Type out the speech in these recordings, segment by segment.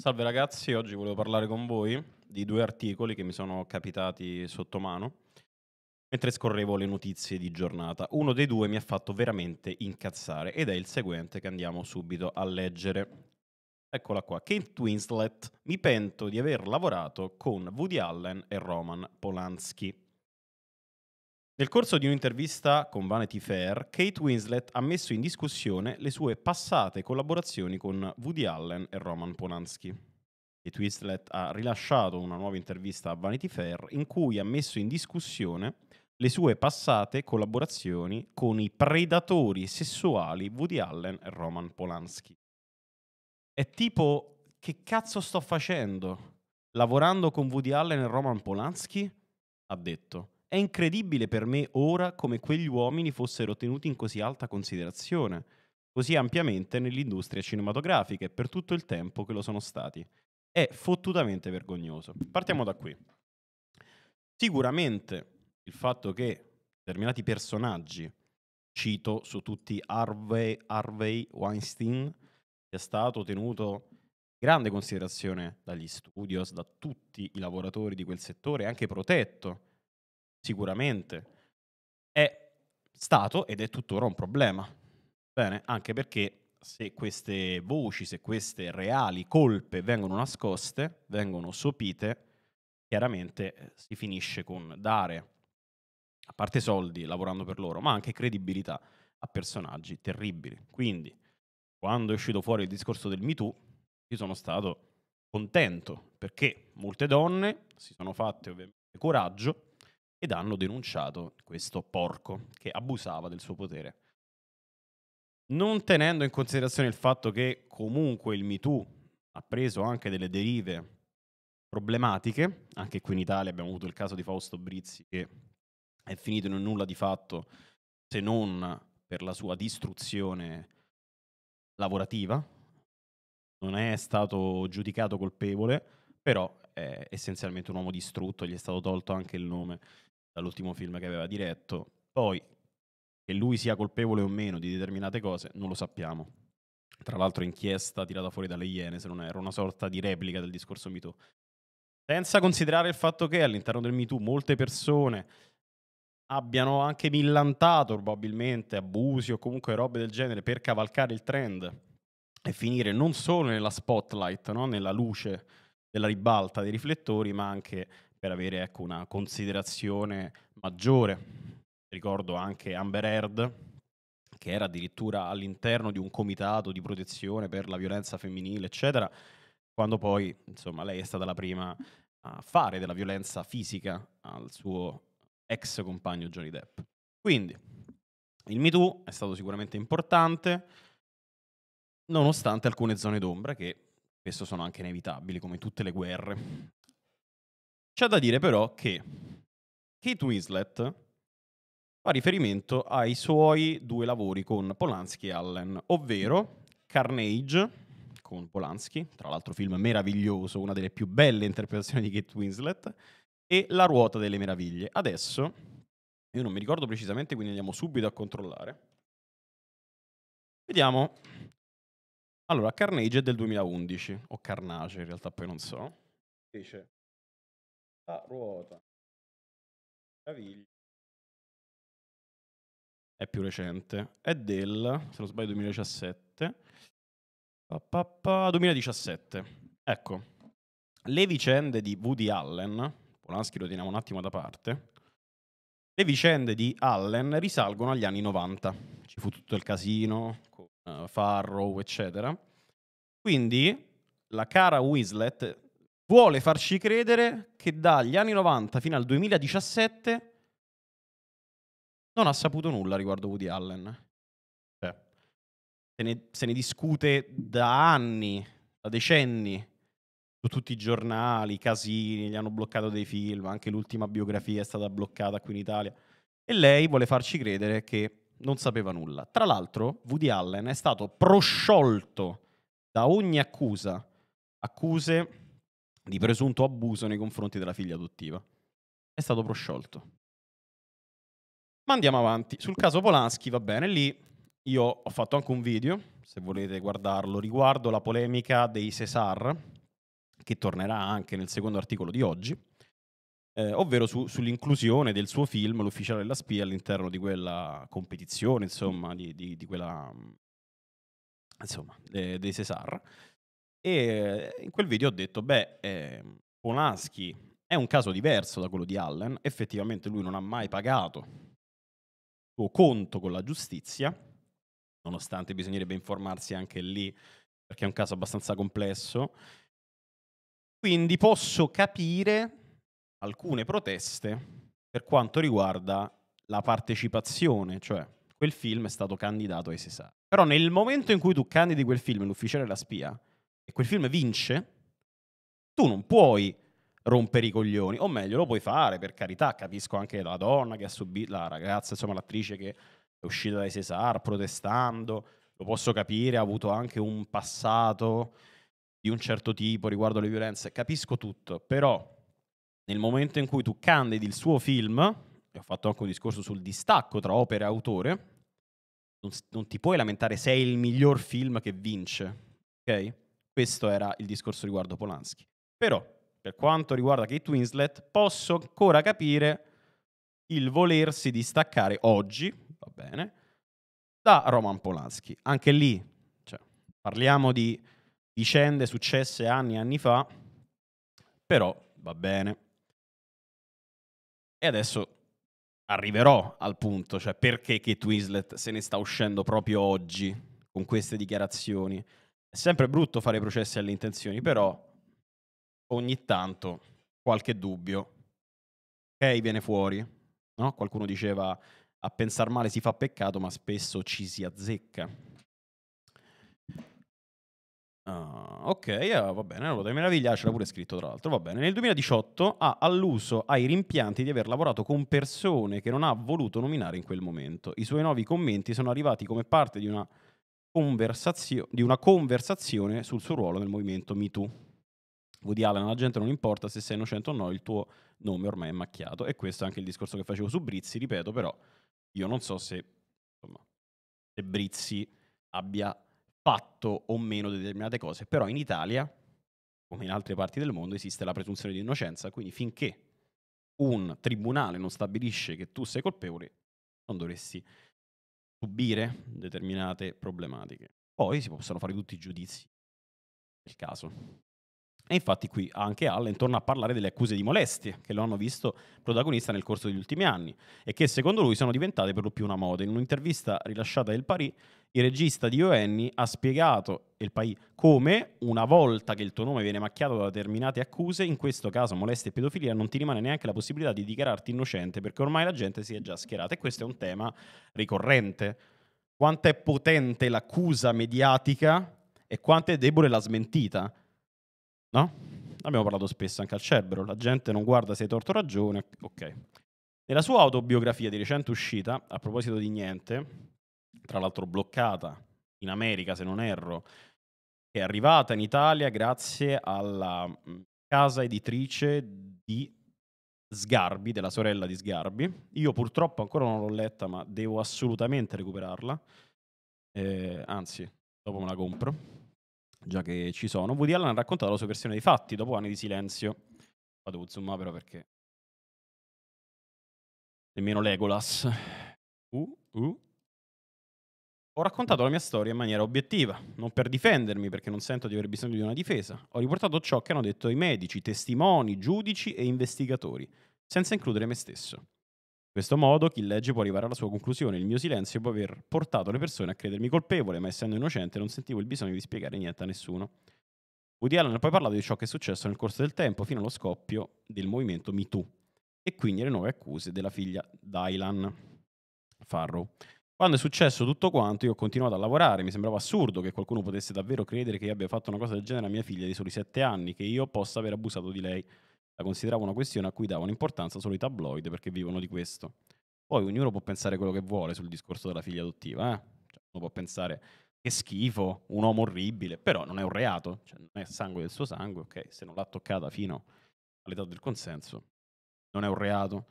Salve ragazzi, oggi volevo parlare con voi di due articoli che mi sono capitati sotto mano mentre scorrevo le notizie di giornata. Uno dei due mi ha fatto veramente incazzare ed è il seguente che andiamo subito a leggere. Eccola qua, Kate Winslet, mi pento di aver lavorato con Woody Allen e Roman Polanski. Nel corso di un'intervista con Vanity Fair, Kate Winslet ha messo in discussione le sue passate collaborazioni con Woody Allen e Roman Polanski. Kate Winslet ha rilasciato una nuova intervista a Vanity Fair in cui ha messo in discussione le sue passate collaborazioni con i predatori sessuali Woody Allen e Roman Polanski. È tipo, che cazzo sto facendo? Lavorando con Woody Allen e Roman Polanski? Ha detto. È incredibile per me ora come quegli uomini fossero tenuti in così alta considerazione, così ampiamente nell'industria cinematografica e per tutto il tempo che lo sono stati. È fottutamente vergognoso. Partiamo da qui. Sicuramente il fatto che determinati personaggi, cito su tutti Harvey, Harvey Weinstein, sia stato tenuto grande considerazione dagli studios, da tutti i lavoratori di quel settore, anche protetto sicuramente. È stato ed è tuttora un problema. Bene, anche perché se queste voci, se queste reali colpe vengono nascoste, vengono sopite, chiaramente eh, si finisce con dare, a parte soldi lavorando per loro, ma anche credibilità a personaggi terribili. Quindi, quando è uscito fuori il discorso del MeToo, io sono stato contento perché molte donne si sono fatte ovviamente coraggio ed hanno denunciato questo porco che abusava del suo potere. Non tenendo in considerazione il fatto che comunque il MeToo ha preso anche delle derive problematiche, anche qui in Italia abbiamo avuto il caso di Fausto Brizzi che è finito in un nulla di fatto se non per la sua distruzione lavorativa, non è stato giudicato colpevole, però è essenzialmente un uomo distrutto, gli è stato tolto anche il nome dall'ultimo film che aveva diretto. Poi, che lui sia colpevole o meno di determinate cose, non lo sappiamo. Tra l'altro inchiesta tirata fuori dalle Iene, se non era una sorta di replica del discorso MeToo. Senza considerare il fatto che all'interno del MeToo molte persone abbiano anche millantato probabilmente abusi o comunque robe del genere per cavalcare il trend e finire non solo nella spotlight, no? nella luce della ribalta dei riflettori, ma anche per avere ecco, una considerazione maggiore. Ricordo anche Amber Heard, che era addirittura all'interno di un comitato di protezione per la violenza femminile, eccetera, quando poi insomma, lei è stata la prima a fare della violenza fisica al suo ex compagno Johnny Depp. Quindi il MeToo è stato sicuramente importante, nonostante alcune zone d'ombra che spesso sono anche inevitabili, come tutte le guerre. C'è da dire però che Kate Winslet fa riferimento ai suoi due lavori con Polanski e Allen, ovvero Carnage con Polanski, tra l'altro film meraviglioso, una delle più belle interpretazioni di Kate Winslet, e La ruota delle meraviglie. Adesso, io non mi ricordo precisamente, quindi andiamo subito a controllare. Vediamo. Allora, Carnage è del 2011, o Carnage in realtà poi non so. Invece la ruota. Meraviglia. È più recente. È del, se non sbaglio, 2017. Pa, pa, pa, 2017. Ecco. Le vicende di Woody Allen, Polanski lo teniamo un attimo da parte, le vicende di Allen risalgono agli anni 90. Ci fu tutto il casino con uh, Farrow, eccetera. Quindi la cara Weaslet vuole farci credere che dagli anni 90 fino al 2017 non ha saputo nulla riguardo Woody Allen. Cioè, se, ne, se ne discute da anni, da decenni, su tutti i giornali, casini, gli hanno bloccato dei film, anche l'ultima biografia è stata bloccata qui in Italia. E lei vuole farci credere che non sapeva nulla. Tra l'altro, Woody Allen è stato prosciolto da ogni accusa, accuse di presunto abuso nei confronti della figlia adottiva. È stato prosciolto. Ma andiamo avanti. Sul caso Polanski, va bene, lì io ho fatto anche un video, se volete guardarlo, riguardo la polemica dei Cesar, che tornerà anche nel secondo articolo di oggi, eh, ovvero su, sull'inclusione del suo film, L'ufficiale della spia, all'interno di quella competizione, insomma, di, di, di quella... insomma, dei Cesar. E in quel video ho detto, beh, eh, Polanski è un caso diverso da quello di Allen, effettivamente lui non ha mai pagato il suo conto con la giustizia, nonostante bisognerebbe informarsi anche lì, perché è un caso abbastanza complesso. Quindi posso capire alcune proteste per quanto riguarda la partecipazione, cioè quel film è stato candidato ai Cesar. Però nel momento in cui tu candidi quel film, l'ufficiale della spia, e quel film vince, tu non puoi rompere i coglioni, o meglio, lo puoi fare, per carità, capisco anche la donna che ha subito, la ragazza, insomma l'attrice che è uscita dai Cesar protestando, lo posso capire, ha avuto anche un passato di un certo tipo riguardo le violenze, capisco tutto, però nel momento in cui tu candidi il suo film, e ho fatto anche un discorso sul distacco tra opera e autore, non, non ti puoi lamentare se è il miglior film che vince, ok? Questo era il discorso riguardo Polanski. Però, per quanto riguarda Kate Winslet, posso ancora capire il volersi distaccare oggi, va bene, da Roman Polanski. Anche lì, cioè, parliamo di vicende successe anni e anni fa, però va bene. E adesso arriverò al punto, cioè perché Kate Winslet se ne sta uscendo proprio oggi con queste dichiarazioni. È sempre brutto fare processi alle intenzioni, però ogni tanto qualche dubbio, ok, viene fuori. No? Qualcuno diceva a pensare male si fa peccato, ma spesso ci si azzecca. Uh, ok, uh, va bene, la ruota di meraviglia ce l'ha pure scritto tra l'altro, va bene. Nel 2018 ha alluso ai rimpianti di aver lavorato con persone che non ha voluto nominare in quel momento. I suoi nuovi commenti sono arrivati come parte di una conversazio- di una conversazione sul suo ruolo nel movimento MeToo. Woody Allen alla gente non importa se sei innocente o no, il tuo nome ormai è macchiato. E questo è anche il discorso che facevo su Brizzi, ripeto, però io non so se, insomma, se Brizzi abbia fatto o meno determinate cose, però in Italia, come in altre parti del mondo, esiste la presunzione di innocenza, quindi finché un tribunale non stabilisce che tu sei colpevole, non dovresti subire determinate problematiche. Poi si possono fare tutti i giudizi del caso. E infatti qui anche Allen torna a parlare delle accuse di molestie che lo hanno visto protagonista nel corso degli ultimi anni e che secondo lui sono diventate per lo più una moda. In un'intervista rilasciata del Paris il regista di Ioenni ha spiegato il paese come, una volta che il tuo nome viene macchiato da determinate accuse, in questo caso molestia e pedofilia, non ti rimane neanche la possibilità di dichiararti innocente perché ormai la gente si è già schierata e questo è un tema ricorrente. Quanto è potente l'accusa mediatica e quanto è debole la smentita? No? Abbiamo parlato spesso anche al cerbero, la gente non guarda se hai torto ragione, ok. Nella sua autobiografia di recente uscita, a proposito di niente, tra l'altro bloccata in America se non erro, è arrivata in Italia grazie alla mhmm, casa editrice di Sgarbi, della sorella di Sgarbi. Io purtroppo ancora non l'ho letta, ma devo assolutamente recuperarla. Eh, anzi, dopo me la compro, già che ci sono. Woody Allen ha raccontato la sua versione dei fatti dopo anni di silenzio. Vado devo zoomare però perché... Nemmeno Legolas. Uh, uh. Ho raccontato la mia storia in maniera obiettiva, non per difendermi perché non sento di aver bisogno di una difesa. Ho riportato ciò che hanno detto i medici, testimoni, giudici e investigatori, senza includere me stesso. In questo modo chi legge può arrivare alla sua conclusione. Il mio silenzio può aver portato le persone a credermi colpevole, ma essendo innocente non sentivo il bisogno di spiegare niente a nessuno. Woody Allen ha poi parlato di ciò che è successo nel corso del tempo fino allo scoppio del movimento MeToo e quindi le nuove accuse della figlia Dylan Farrow. Quando è successo tutto quanto, io ho continuato a lavorare. Mi sembrava assurdo che qualcuno potesse davvero credere che io abbia fatto una cosa del genere a mia figlia di soli sette anni, che io possa aver abusato di lei. La consideravo una questione a cui davano importanza solo i tabloid perché vivono di questo. Poi ognuno può pensare quello che vuole sul discorso della figlia adottiva, eh? cioè, uno può pensare che schifo, un uomo orribile, però non è un reato, cioè, non è sangue del suo sangue, ok? Se non l'ha toccata fino all'età del consenso, non è un reato.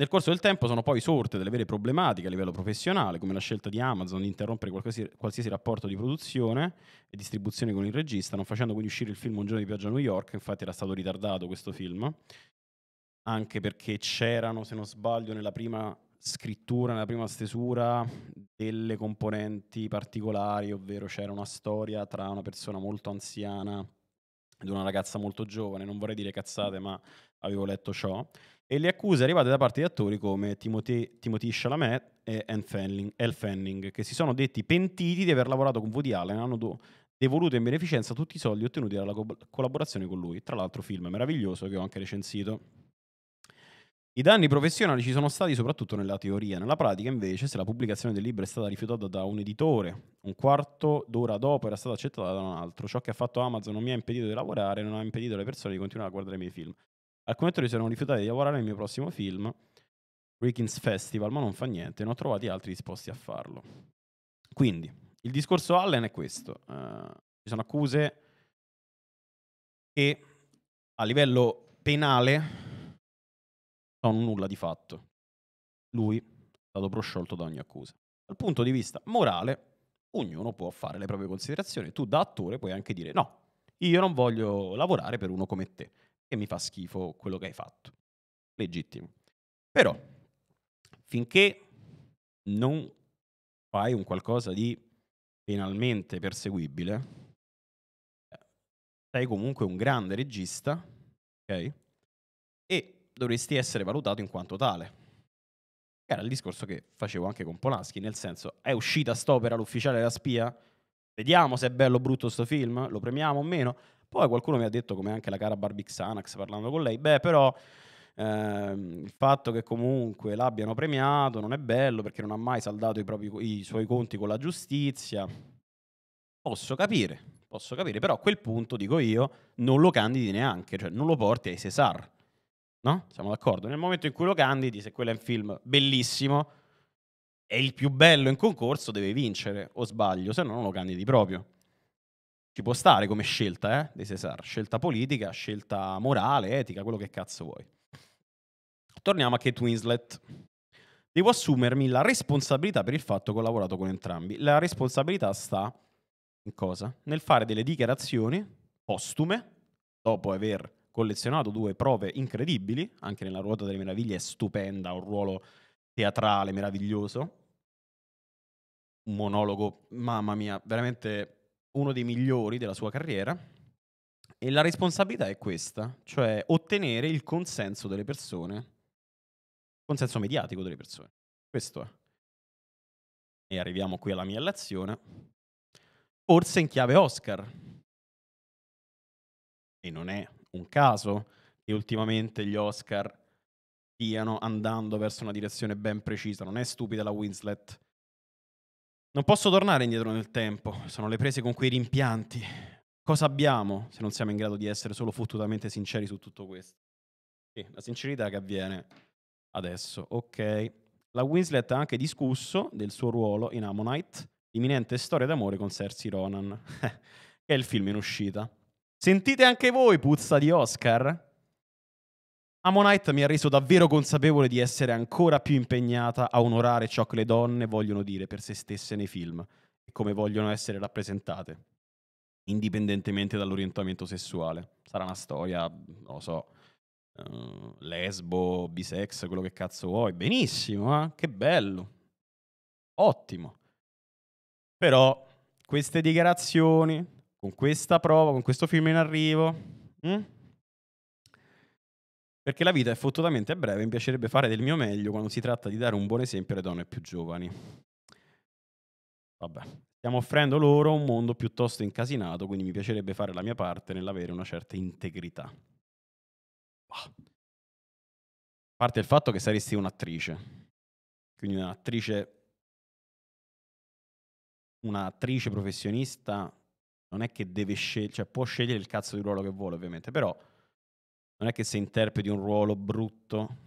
Nel corso del tempo sono poi sorte delle vere problematiche a livello professionale, come la scelta di Amazon di interrompere qualsiasi, qualsiasi, rapporto di produzione e distribuzione con il regista, non facendo quindi uscire il film Un giorno di pioggia a New York, infatti era stato ritardato questo film, anche perché c'erano, se non sbaglio, nella prima scrittura, nella prima stesura, delle componenti particolari, ovvero c'era una storia tra una persona molto anziana ed una ragazza molto giovane, non vorrei dire cazzate, ma avevo letto ciò e le accuse arrivate da parte di attori come Timothée, Timothée Chalamet e Anne Fanning, Elle Fanning, che si sono detti pentiti di aver lavorato con Woody Allen e hanno do- devoluto in beneficenza tutti i soldi ottenuti dalla co- collaborazione con lui. Tra l'altro film meraviglioso che ho anche recensito. I danni professionali ci sono stati soprattutto nella teoria, nella pratica invece se la pubblicazione del libro è stata rifiutata da un editore, un quarto d'ora dopo era stata accettata da un altro, ciò che ha fatto Amazon non mi ha impedito di lavorare, non ha impedito alle persone di continuare a guardare i miei film. Alcuni attori si erano rifiutati di lavorare nel mio prossimo film, Rickens Festival, ma non fa niente, ne ho trovati altri disposti a farlo. Quindi, il discorso Allen è questo. Uh, ci sono accuse che a livello penale sono nulla di fatto. Lui è stato prosciolto da ogni accusa. Dal punto di vista morale, ognuno può fare le proprie considerazioni. Tu da attore puoi anche dire no, io non voglio lavorare per uno come te e mi fa schifo quello che hai fatto. Legittimo. Però, finché non fai un qualcosa di penalmente perseguibile, eh, sei comunque un grande regista, ok? E dovresti essere valutato in quanto tale. Era il discorso che facevo anche con Polaschi, nel senso, è uscita st'opera l'ufficiale della spia? Vediamo se è bello o brutto sto film, lo premiamo o meno? Poi qualcuno mi ha detto, come anche la cara Barbie Xanax parlando con lei, beh però eh, il fatto che comunque l'abbiano premiato non è bello perché non ha mai saldato i, propri, i suoi conti con la giustizia. Posso capire, posso capire, però a quel punto dico io non lo candidi neanche, cioè non lo porti ai Cesar. No? Siamo d'accordo? Nel momento in cui lo candidi, se quello è un film bellissimo, e il più bello in concorso, deve vincere, o sbaglio, se no non lo candidi proprio. Ci può stare come scelta, eh, di Cesar. Scelta politica, scelta morale, etica, quello che cazzo vuoi. Torniamo a Kate Winslet. Devo assumermi la responsabilità per il fatto che ho lavorato con entrambi. La responsabilità sta in cosa? Nel fare delle dichiarazioni postume, dopo aver collezionato due prove incredibili, anche nella ruota delle meraviglie è stupenda, un ruolo teatrale meraviglioso, un monologo, mamma mia, veramente uno dei migliori della sua carriera. E la responsabilità è questa, cioè ottenere il consenso delle persone, il consenso mediatico delle persone. Questo è. E arriviamo qui alla mia lezione. Forse in chiave Oscar. E non è un caso che ultimamente gli Oscar stiano andando verso una direzione ben precisa. Non è stupida la Winslet non posso tornare indietro nel tempo, sono le prese con quei rimpianti. Cosa abbiamo se non siamo in grado di essere solo fottutamente sinceri su tutto questo? Sì, la sincerità che avviene adesso. Ok. La Winslet ha anche discusso del suo ruolo in Ammonite, imminente storia d'amore con Cersei Ronan, che è il film in uscita. Sentite anche voi, puzza di Oscar? Ammonite mi ha reso davvero consapevole di essere ancora più impegnata a onorare ciò che le donne vogliono dire per se stesse nei film e come vogliono essere rappresentate, indipendentemente dall'orientamento sessuale. Sarà una storia, non lo so, uh, lesbo, bisex, quello che cazzo vuoi. Benissimo, eh? che bello. Ottimo. Però queste dichiarazioni, con questa prova, con questo film in arrivo... Mh? Hm? Perché la vita è fottutamente breve e mi piacerebbe fare del mio meglio quando si tratta di dare un buon esempio alle donne più giovani. Vabbè, stiamo offrendo loro un mondo piuttosto incasinato, quindi mi piacerebbe fare la mia parte nell'avere una certa integrità. Bah. A parte il fatto che saresti un'attrice, quindi un'attrice un'attrice professionista non è che deve scegliere, cioè può scegliere il cazzo di ruolo che vuole ovviamente, però non è che se interpreti un ruolo brutto,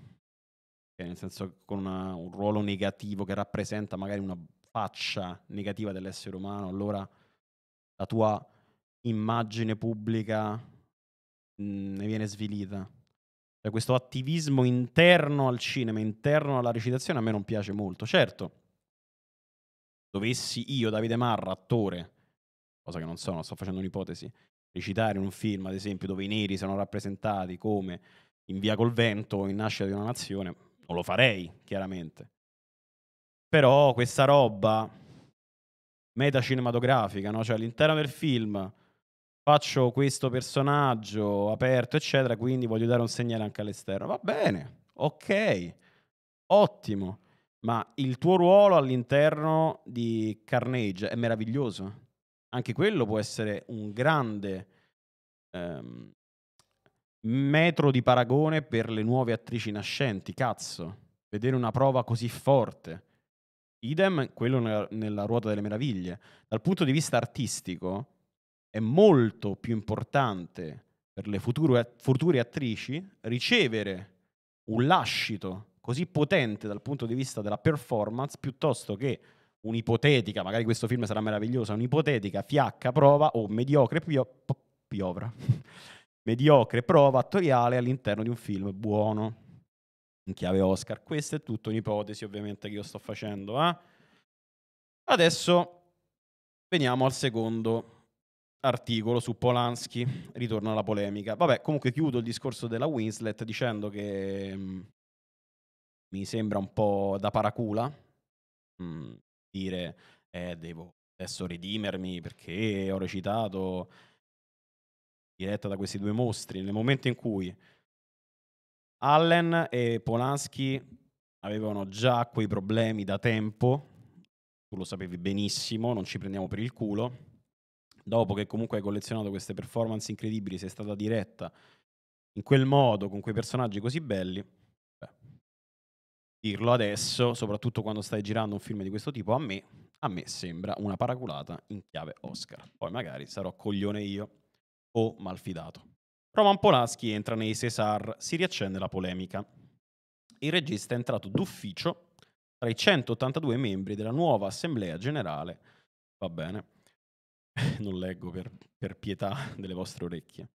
nel senso con una, un ruolo negativo che rappresenta magari una faccia negativa dell'essere umano, allora la tua immagine pubblica mh, mm, ne viene svilita. Cioè, questo attivismo interno al cinema, interno alla recitazione, a me non piace molto. Certo, dovessi io, Davide Marra, attore, cosa che non sono, sto facendo un'ipotesi, recitare in un film, ad esempio, dove i neri sono rappresentati come in via col vento o in nascita di una nazione, non lo farei, chiaramente. Però questa roba metacinematografica, no? cioè all'interno del film faccio questo personaggio aperto, eccetera, quindi voglio dare un segnale anche all'esterno. Va bene, ok, ottimo, ma il tuo ruolo all'interno di Carnage è meraviglioso anche quello può essere un grande ehm, metro di paragone per le nuove attrici nascenti, cazzo. Vedere una prova così forte. Idem, quello nella, nella ruota delle meraviglie. Dal punto di vista artistico è molto più importante per le future, future attrici ricevere un lascito così potente dal punto di vista della performance piuttosto che un'ipotetica, magari questo film sarà meraviglioso, un'ipotetica fiacca prova o mediocre pio- piovra. mediocre prova attoriale all'interno di un film buono in chiave Oscar. Questa è tutta un'ipotesi ovviamente che io sto facendo. Eh? Adesso veniamo al secondo articolo su Polanski, ritorno alla polemica. Vabbè, comunque chiudo il discorso della Winslet dicendo che mh, mm, mi sembra un po' da paracula. Mh, mm dire eh, devo adesso redimermi perché ho recitato diretta da questi due mostri, nel momento in cui Allen e Polanski avevano già quei problemi da tempo, tu lo sapevi benissimo, non ci prendiamo per il culo, dopo che comunque hai collezionato queste performance incredibili, sei stata diretta in quel modo, con quei personaggi così belli, dirlo adesso, soprattutto quando stai girando un film di questo tipo, a me, a me sembra una paraculata in chiave Oscar. Poi magari sarò coglione io o malfidato. Roman Polaschi entra nei Cesar, si riaccende la polemica. Il regista è entrato d'ufficio tra i 182 membri della nuova Assemblea Generale. Va bene, non leggo per, per pietà delle vostre orecchie.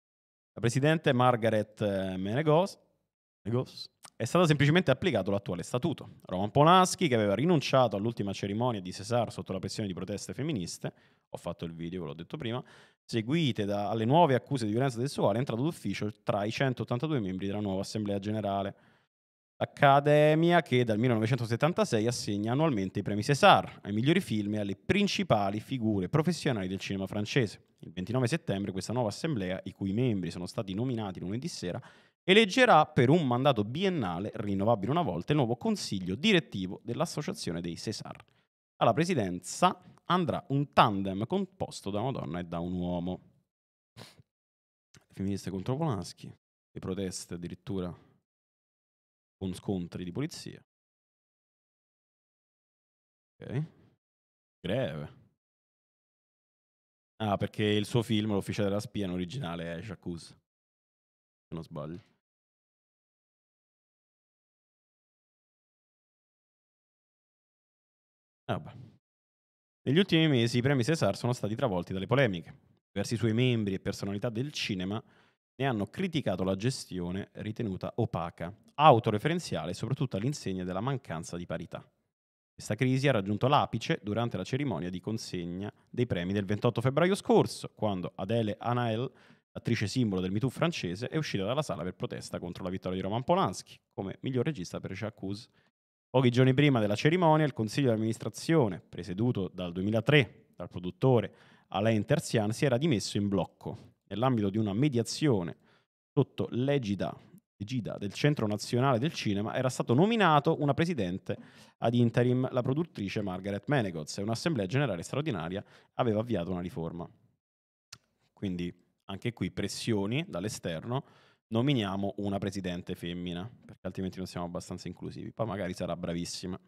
La presidente Margaret eh, Menegos, Menegos è stato semplicemente applicato l'attuale statuto. Roman Polanski, che aveva rinunciato all'ultima cerimonia di Cesar sotto la pressione di proteste femministe, ho fatto il video, ve l'ho detto prima, seguite dalle nuove accuse di violenza sessuale, è entrato d'ufficio tra i 182 membri della nuova Assemblea Generale. Accademia che dal 1976 assegna annualmente i premi César ai migliori film e alle principali figure professionali del cinema francese. Il 29 settembre questa nuova assemblea, i cui membri sono stati nominati lunedì sera, eleggerà per un mandato biennale, rinnovabile una volta, il nuovo consiglio direttivo dell'Associazione dei Cesar. Alla presidenza andrà un tandem composto da una donna e da un uomo. Femministe contro Polanski, le proteste addirittura con scontri di polizia. Ok. Greve. Ah, perché il suo film, L'ufficiale della spia, in originale è Jacuzzi. Se non sbaglio. Ah, Negli ultimi mesi i premi César sono stati travolti dalle polemiche. Diversi suoi membri e personalità del cinema ne hanno criticato la gestione ritenuta opaca, autoreferenziale e soprattutto all'insegna della mancanza di parità. Questa crisi ha raggiunto l'apice durante la cerimonia di consegna dei premi del 28 febbraio scorso, quando Adele Anael, attrice simbolo del MeToo francese, è uscita dalla sala per protesta contro la vittoria di Roman Polanski come miglior regista per Jacques Pochi giorni prima della cerimonia, il consiglio di amministrazione, presieduto dal 2003 dal produttore Alain Terzian, si era dimesso in blocco nell'ambito di una mediazione sotto l'egida, l'egida del Centro Nazionale del Cinema. Era stato nominato una presidente ad interim, la produttrice Margaret Menegoz, e un'assemblea generale straordinaria aveva avviato una riforma. Quindi anche qui pressioni dall'esterno nominiamo una presidente femmina, perché altrimenti non siamo abbastanza inclusivi. Poi magari sarà bravissima.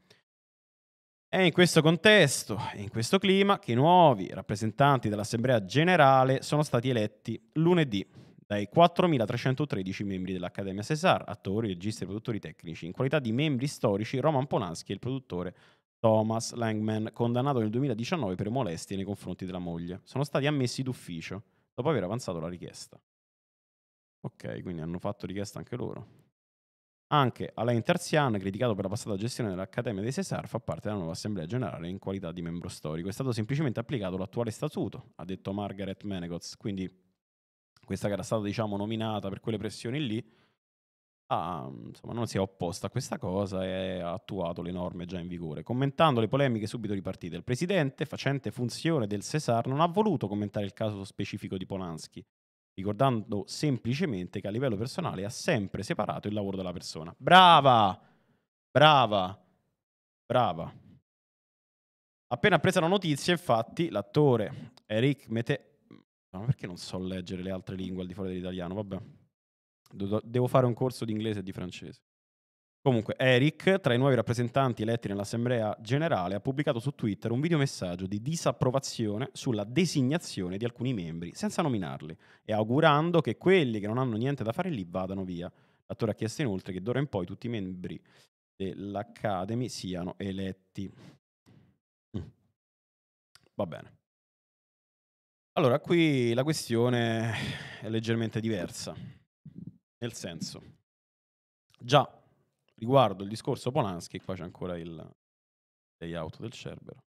È in questo contesto e in questo clima che i nuovi rappresentanti dell'Assemblea Generale sono stati eletti lunedì dai 4.313 membri dell'Accademia Cesar, attori, registi e produttori tecnici, in qualità di membri storici Roman Polanski e il produttore Thomas Langman, condannato nel 2019 per molestie nei confronti della moglie. Sono stati ammessi d'ufficio dopo aver avanzato la richiesta. Ok, quindi hanno fatto richiesta anche loro. Anche Alain Terzian, criticato per la passata gestione dell'Accademia dei Cesar, fa parte della nuova Assemblea Generale in qualità di membro storico. È stato semplicemente applicato l'attuale statuto, ha detto Margaret Menegoz. Quindi questa che era stata, diciamo, nominata per quelle pressioni lì, ha, insomma, non si è opposta a questa cosa e ha attuato le norme già in vigore. Commentando le polemiche subito ripartite, il presidente, facente funzione del Cesar, non ha voluto commentare il caso specifico di Polanski ricordando semplicemente che a livello personale ha sempre separato il lavoro dalla persona. Brava! Brava! Brava! Appena presa la notizia, infatti, l'attore Eric Mete... Ma perché non so leggere le altre lingue al di fuori dell'italiano? Vabbè. Devo fare un corso di inglese e di francese. Comunque, Eric, tra i nuovi rappresentanti eletti nell'Assemblea Generale, ha pubblicato su Twitter un videomessaggio di disapprovazione sulla designazione di alcuni membri, senza nominarli, e augurando che quelli che non hanno niente da fare lì vadano via. L'attore ha chiesto inoltre che d'ora in poi tutti i membri dell'Academy siano eletti. Mm. Va bene. Allora, qui la questione è leggermente diversa, nel senso, già riguardo il discorso Polanski, qua c'è ancora il layout del Cerbero.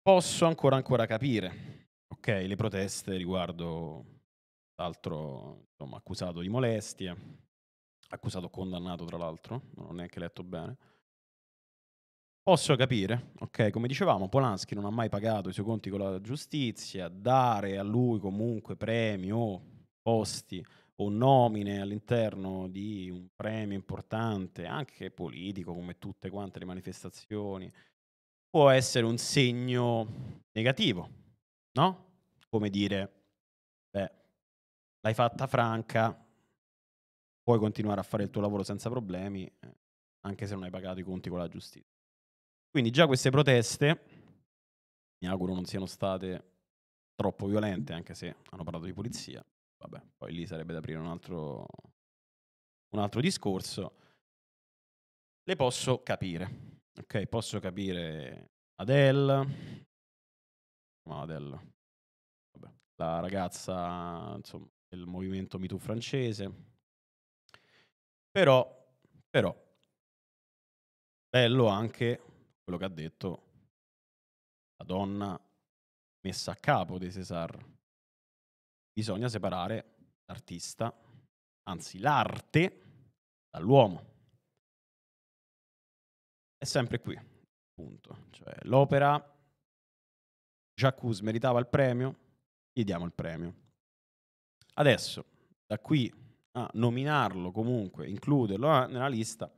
Posso ancora, ancora capire, ok, le proteste riguardo l'altro insomma, accusato di molestie, accusato condannato tra l'altro, non ho neanche letto bene. Posso capire, ok, come dicevamo, Polanski non ha mai pagato i suoi conti con la giustizia, dare a lui comunque premi o posti o nomine all'interno di un premio importante, anche politico, come tutte quante le manifestazioni, può essere un segno negativo, no? Come dire, beh, l'hai fatta franca, puoi continuare a fare il tuo lavoro senza problemi, eh, anche se non hai pagato i conti con la giustizia. Quindi già queste proteste, mi auguro non siano state troppo violente, anche se hanno parlato di polizia, Vabbè, poi lì sarebbe da aprire un altro, un altro discorso. Le posso capire. Ok, posso capire Adele. No, Adele. Vabbè, la ragazza insomma, del movimento MeToo francese. Però, però, bello anche quello che ha detto la donna messa a capo di Cesar bisogna separare l'artista, anzi l'arte, dall'uomo. È sempre qui, punto. Cioè, l'opera, Jacques meritava il premio, gli diamo il premio. Adesso, da qui a nominarlo comunque, includerlo nella lista,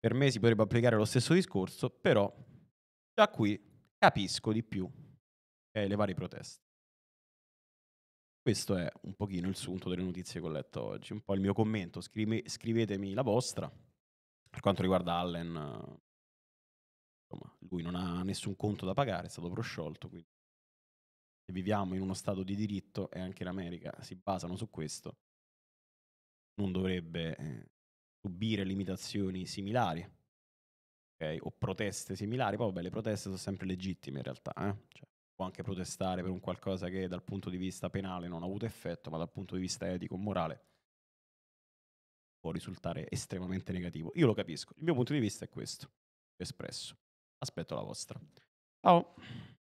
per me si potrebbe applicare lo stesso discorso, però da qui capisco di più eh, le varie proteste. Questo è un pochino il sunto delle notizie che ho letto oggi, un po' il mio commento, scrive, scrivetemi la vostra. Per quanto riguarda Allen, insomma, lui non ha nessun conto da pagare, è stato prosciolto, quindi se viviamo in uno Stato di diritto e anche in America si basano su questo, non dovrebbe eh, subire limitazioni similari. Okay? o proteste similari, poi vabbè, le proteste sono sempre legittime in realtà, eh? cioè, può anche protestare per un qualcosa che dal punto di vista penale non ha avuto effetto, ma dal punto di vista etico e morale può risultare estremamente negativo. Io lo capisco, il mio punto di vista è questo, espresso. Aspetto la vostra. Ciao!